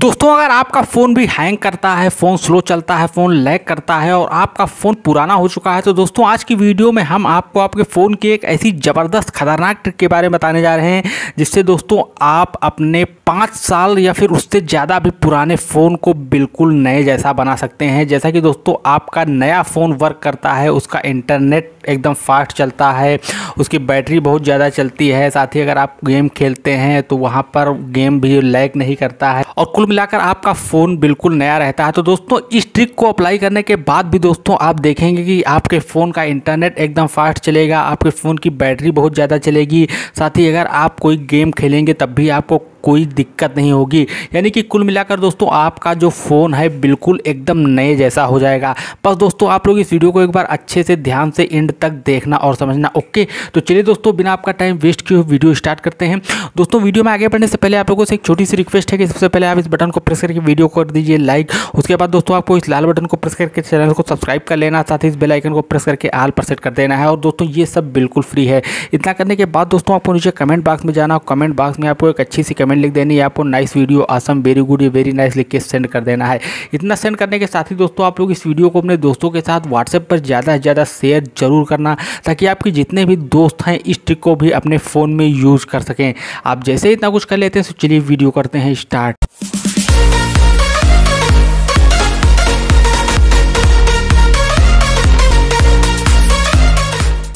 दोस्तों अगर आपका फ़ोन भी हैंग करता है फ़ोन स्लो चलता है फ़ोन लैग करता है और आपका फ़ोन पुराना हो चुका है तो दोस्तों आज की वीडियो में हम आपको आपके फ़ोन की एक ऐसी ज़बरदस्त खतरनाक ट्रिक के बारे में बताने जा रहे हैं जिससे दोस्तों आप अपने पाँच साल या फिर उससे ज़्यादा भी पुराने फ़ोन को बिल्कुल नए जैसा बना सकते हैं जैसा कि दोस्तों आपका नया फ़ोन वर्क करता है उसका इंटरनेट एकदम फास्ट चलता है उसकी बैटरी बहुत ज़्यादा चलती है साथ ही अगर आप गेम खेलते हैं तो वहाँ पर गेम भी लैग नहीं करता है और कुल मिलाकर आपका फ़ोन बिल्कुल नया रहता है तो दोस्तों इस ट्रिक को अप्लाई करने के बाद भी दोस्तों आप देखेंगे कि आपके फ़ोन का इंटरनेट एकदम फास्ट चलेगा आपके फ़ोन की बैटरी बहुत ज़्यादा चलेगी साथ ही अगर आप कोई गेम खेलेंगे तब भी आपको कोई दिक्कत नहीं होगी यानी कि कुल मिलाकर दोस्तों आपका जो फ़ोन है बिल्कुल एकदम नए जैसा हो जाएगा बस दोस्तों आप लोग इस वीडियो को एक बार अच्छे से ध्यान से एंड तक देखना और समझना ओके तो चलिए दोस्तों बिना आपका टाइम वेस्ट किए वीडियो स्टार्ट करते हैं दोस्तों वीडियो में आगे बढ़ने से पहले आप लोगों से एक छोटी सी रिक्वेस्ट है कि सबसे पहले आप इस बटन को प्रेस करके वीडियो कर दीजिए लाइक उसके बाद दोस्तों आपको इस लाल बटन को प्रेस करके चैनल को सब्सक्राइब कर लेना साथ ही इस बेलाइकन को प्रेस करके आल पर सेट कर देना है और दोस्तों ये सब बिल्कुल फ्री है इतना करने के बाद दोस्तों आपको नीचे कमेंट बॉक्स में जाना कमेंट बॉक्स में आपको एक अच्छी सी कमेंट कमेंट लिख देनी है आपको nice video awesome very good या वेरी नाइस लिख के सेंड कर देना है इतना सेंड करने के साथ ही दोस्तों आप लोग इस वीडियो को अपने दोस्तों के साथ व्हाट्सएप पर ज़्यादा से ज़्यादा शेयर जरूर करना ताकि आपके जितने भी दोस्त हैं इस ट्रिक को भी अपने फ़ोन में यूज़ कर सकें आप जैसे इतना कुछ कर लेते हैं तो चलिए वीडियो करते हैं स्टार्ट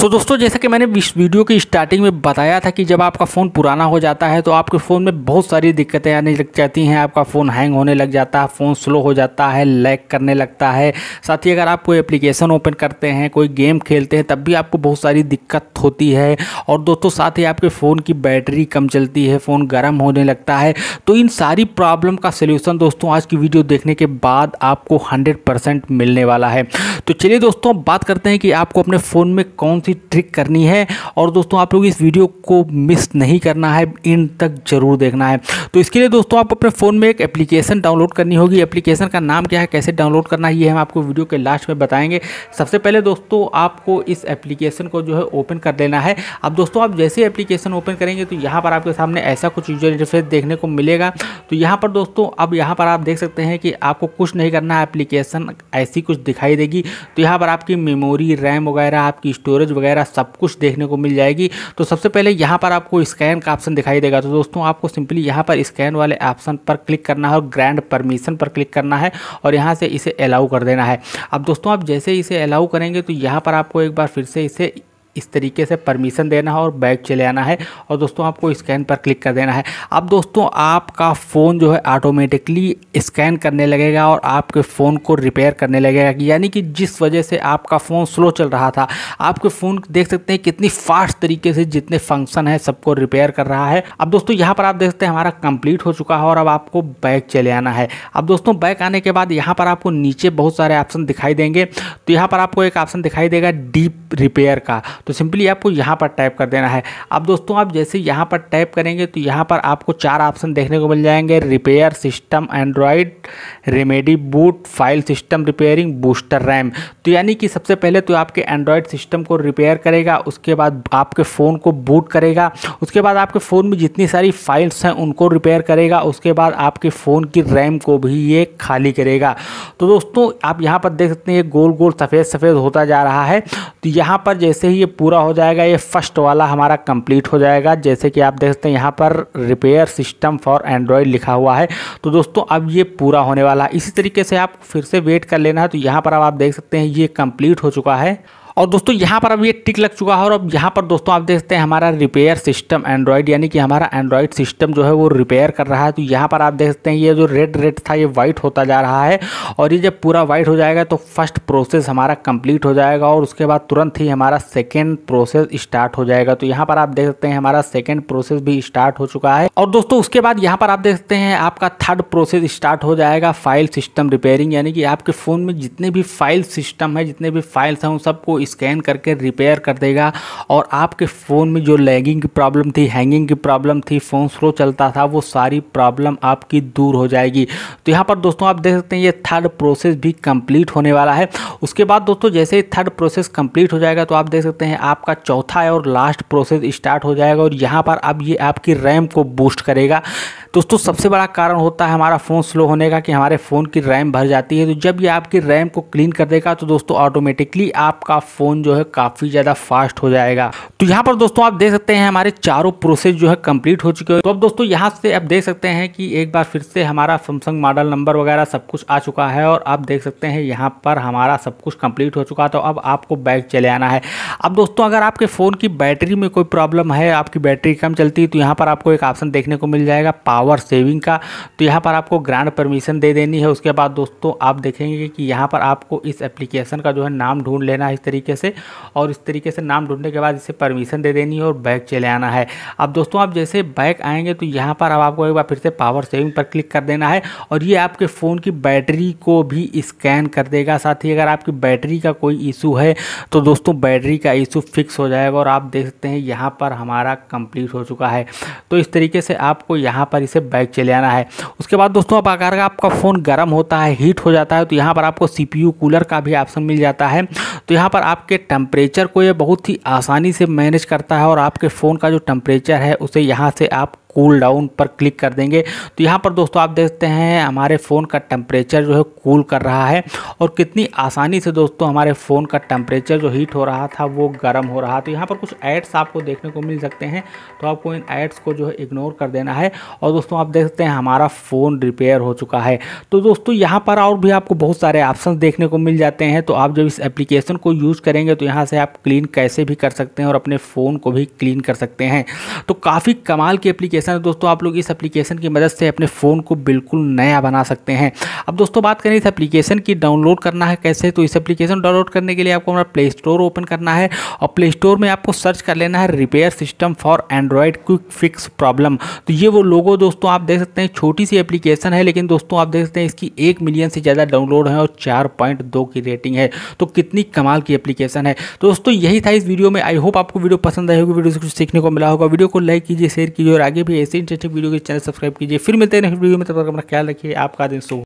तो दोस्तों जैसा कि मैंने इस वीडियो की स्टार्टिंग में बताया था कि जब आपका फ़ोन पुराना हो जाता है तो आपके फ़ोन में बहुत सारी दिक्कतें आने लग जाती हैं आपका फ़ोन हैंग होने लग जाता है फ़ोन स्लो हो जाता है लैग करने लगता है साथ ही अगर आप कोई एप्लीकेशन ओपन करते हैं कोई गेम खेलते हैं तब भी आपको बहुत सारी दिक्कत होती है और दोस्तों साथ ही आपके फ़ोन की बैटरी कम चलती है फ़ोन गर्म होने लगता है तो इन सारी प्रॉब्लम का सोल्यूशन दोस्तों आज की वीडियो देखने के बाद आपको हंड्रेड मिलने वाला है तो चलिए दोस्तों बात करते हैं कि आपको अपने फ़ोन में कौन सी ट्रिक करनी है और दोस्तों आप लोग इस वीडियो को मिस नहीं करना है इन तक ज़रूर देखना है तो इसके लिए दोस्तों आप अपने फ़ोन में एक एप्लीकेशन डाउनलोड करनी होगी एप्लीकेशन का नाम क्या है कैसे डाउनलोड करना है ये हम आपको वीडियो के लास्ट में बताएंगे सबसे पहले दोस्तों आपको इस एप्लीकेशन को जो है ओपन कर लेना है अब दोस्तों आप जैसे एप्लीकेशन ओपन करेंगे तो यहाँ पर आपके सामने ऐसा कुछ यूजर इंटरफेस देखने को मिलेगा तो यहाँ पर दोस्तों अब यहाँ पर आप देख सकते हैं कि आपको कुछ नहीं करना है एप्लीकेशन ऐसी कुछ दिखाई देगी तो यहाँ पर आपकी मेमोरी रैम वगैरह आपकी स्टोरेज वगैरह सब कुछ देखने को मिल जाएगी तो सबसे पहले यहाँ पर आपको स्कैन का ऑप्शन दिखाई देगा तो दोस्तों आपको सिंपली यहाँ पर स्कैन वाले ऑप्शन पर क्लिक करना है और ग्रैंड परमिशन पर क्लिक करना है और यहाँ से इसे अलाउ कर देना है अब दोस्तों आप जैसे इसे अलाउ करेंगे तो यहाँ पर आपको एक बार फिर से इसे इस तरीके से परमिशन देना है और बैग चले आना है और दोस्तों आपको स्कैन पर क्लिक कर देना है अब दोस्तों आपका फ़ोन जो है ऑटोमेटिकली स्कैन करने लगेगा और आपके फ़ोन को रिपेयर करने लगेगा यानी कि जिस वजह से आपका फ़ोन स्लो चल रहा था आपके फ़ोन देख सकते हैं कितनी फास्ट तरीके से जितने फंक्शन है सबको रिपेयर कर रहा है अब दोस्तों यहाँ पर आप देख सकते हैं हमारा कंप्लीट हो चुका है और अब आपको बैग चले आना है अब दोस्तों बैग आने के बाद यहाँ पर आपको नीचे बहुत सारे ऑप्शन दिखाई देंगे तो यहाँ पर आपको एक ऑप्शन दिखाई देगा डीप रिपेयर का तो सिंपली आपको यहाँ पर टाइप कर देना है अब दोस्तों आप जैसे यहाँ पर टाइप करेंगे तो यहाँ पर आपको चार ऑप्शन देखने को मिल जाएंगे repair system android remedy boot file system repairing booster RAM तो यानी कि सबसे पहले तो आपके एंड्रॉयड सिस्टम को रिपेयर करेगा उसके बाद आपके फ़ोन को बूट करेगा उसके बाद आपके फ़ोन में जितनी सारी फाइल्स हैं उनको रिपेयर करेगा उसके बाद आपके फ़ोन की रैम को भी ये खाली करेगा तो दोस्तों आप यहाँ पर देख सकते हैं ये गोल गोल सफ़ेद सफ़ेद होता जा रहा है तो यहाँ पर जैसे ही ये पूरा हो जाएगा ये फर्स्ट वाला हमारा कंप्लीट हो जाएगा जैसे कि आप देख सकते हैं यहाँ पर रिपेयर सिस्टम फॉर एंड्रॉयड लिखा हुआ है तो दोस्तों अब ये पूरा होने वाला है इसी तरीके से आप फिर से वेट कर लेना है तो यहाँ पर अब आप देख सकते हैं ये कंप्लीट हो चुका है और दोस्तों यहाँ पर अब ये टिक लग चुका है और अब यहाँ पर दोस्तों आप देखते हैं हमारा रिपेयर सिस्टम एंड्रॉयड यानी कि हमारा एंड्रॉयड सिस्टम जो है वो रिपेयर कर रहा है तो यहाँ पर आप देखते हैं ये जो रेड रेड था ये वाइट होता जा रहा है और ये जब पूरा वाइट हो जाएगा तो फर्स्ट प्रोसेस हमारा कंप्लीट हो जाएगा और उसके बाद तुरंत ही हमारा सेकेंड प्रोसेस स्टार्ट हो जाएगा तो यहाँ पर आप देख सकते हैं हमारा सेकेंड प्रोसेस भी स्टार्ट हो चुका है और दोस्तों उसके बाद यहाँ पर आप देख सकते हैं आपका थर्ड प्रोसेस स्टार्ट हो जाएगा फाइल सिस्टम रिपेयरिंग यानी कि आपके फ़ोन में जितने भी फाइल सिस्टम है जितने भी फाइल्स हैं उन सबको स्कैन करके रिपेयर कर देगा और आपके फ़ोन में जो लैगिंग की प्रॉब्लम थी हैंगिंग की प्रॉब्लम थी फ़ोन स्लो चलता था वो सारी प्रॉब्लम आपकी दूर हो जाएगी तो यहाँ पर दोस्तों आप देख सकते हैं ये थर्ड प्रोसेस भी कंप्लीट होने वाला है उसके बाद दोस्तों जैसे ही थर्ड प्रोसेस कंप्लीट हो जाएगा तो आप देख सकते हैं आपका चौथा और लास्ट प्रोसेस स्टार्ट हो जाएगा और यहाँ पर अब ये आपकी रैम को बूस्ट करेगा दोस्तों सबसे बड़ा कारण होता है हमारा फ़ोन स्लो होने का कि हमारे फ़ोन की रैम भर जाती है तो जब ये आपकी रैम को क्लीन कर देगा तो दोस्तों ऑटोमेटिकली आपका फ़ोन जो है काफ़ी ज़्यादा फास्ट हो जाएगा तो यहाँ पर दोस्तों आप देख सकते हैं हमारे चारों प्रोसेस जो है कम्प्लीट हो चुके हैं तो अब दोस्तों यहाँ से आप देख सकते हैं कि एक बार फिर से हमारा सैमसंग मॉडल नंबर वगैरह सब कुछ आ चुका है और आप देख सकते हैं यहाँ पर हमारा सब कुछ कंप्लीट हो चुका तो अब आपको बैग चले आना है अब दोस्तों अगर आपके फ़ोन की बैटरी में कोई प्रॉब्लम है आपकी बैटरी कम चलती है तो यहाँ पर आपको एक ऑप्शन देखने को मिल जाएगा पावर पावर सेविंग का तो यहाँ पर आपको ग्रांड परमिशन दे देनी है उसके बाद दोस्तों आप देखेंगे कि यहाँ पर आपको इस एप्लीकेशन का जो है नाम ढूंढ लेना है इस तरीके से और इस तरीके से नाम ढूंढने के बाद इसे परमिशन दे देनी है और बैक चले आना है अब दोस्तों आप जैसे बैक आएंगे तो यहाँ पर अब आपको एक बार फिर से पावर सेविंग पर क्लिक कर देना है और ये आपके फ़ोन की बैटरी को भी स्कैन कर देगा साथ ही अगर आपकी बैटरी का कोई इशू है तो दोस्तों बैटरी का इशू फिक्स हो जाएगा और आप देख सकते हैं यहाँ पर हमारा कंप्लीट हो चुका है तो इस तरीके से आपको यहाँ पर इसे से चले आना है उसके बाद दोस्तों अब अगर आपका फ़ोन गर्म होता है हीट हो जाता है तो यहाँ पर आपको सी कूलर का भी ऑप्शन मिल जाता है तो यहाँ पर आपके टेम्परेचर को ये बहुत ही आसानी से मैनेज करता है और आपके फ़ोन का जो टेम्परेचर है उसे यहाँ से आप कूल डाउन पर क्लिक कर देंगे तो यहाँ पर दोस्तों आप देखते हैं हमारे फ़ोन का टेम्परेचर जो है कूल कर रहा है और कितनी आसानी से दोस्तों हमारे फ़ोन का टेम्परेचर जो हीट हो रहा था वो गर्म हो रहा तो यहाँ पर कुछ एड्स आपको देखने को मिल सकते हैं तो आपको इन एड्स को जो है इग्नोर कर देना है और दोस्तों आप देखते हैं हमारा फ़ोन रिपेयर हो चुका है तो दोस्तों यहाँ पर और भी आपको बहुत सारे ऑप्शन देखने को मिल जाते हैं तो आप जब इस एप्लीकेशन को यूज़ करेंगे तो यहाँ से आप क्लीन कैसे भी कर सकते हैं और अपने फ़ोन को भी क्लीन कर सकते हैं तो काफ़ी कमाल की एप्लीकेशन एप्लीकेशन है दोस्तों आप लोग इस एप्लीकेशन की मदद से अपने फ़ोन को बिल्कुल नया बना सकते हैं अब दोस्तों बात करें इस एप्लीकेशन की डाउनलोड करना है कैसे तो इस एप्लीकेशन डाउनलोड करने के लिए आपको हमारा प्ले स्टोर ओपन करना है और प्ले स्टोर में आपको सर्च कर लेना है repair system for android quick fix problem तो ये वो लोगो दोस्तों आप देख सकते हैं छोटी सी एप्लीकेशन है लेकिन दोस्तों आप देख सकते हैं इसकी एक मिलियन से ज़्यादा डाउनलोड है और चार की रेटिंग है तो कितनी कमाल की एप्लीकेशन है दोस्तों यही था इस वीडियो में आई होप आपको वीडियो पसंद आएगी वीडियो से कुछ सीखने को मिला होगा वीडियो को लाइक कीजिए शेयर कीजिए और आगे भी ऐसे इंटरेस्टिंग वीडियो के चैनल सब्सक्राइब कीजिए फिर मिलते हैं नेक्स्ट वीडियो में तब तक अपना ख्याल रखिए आपका दिन सो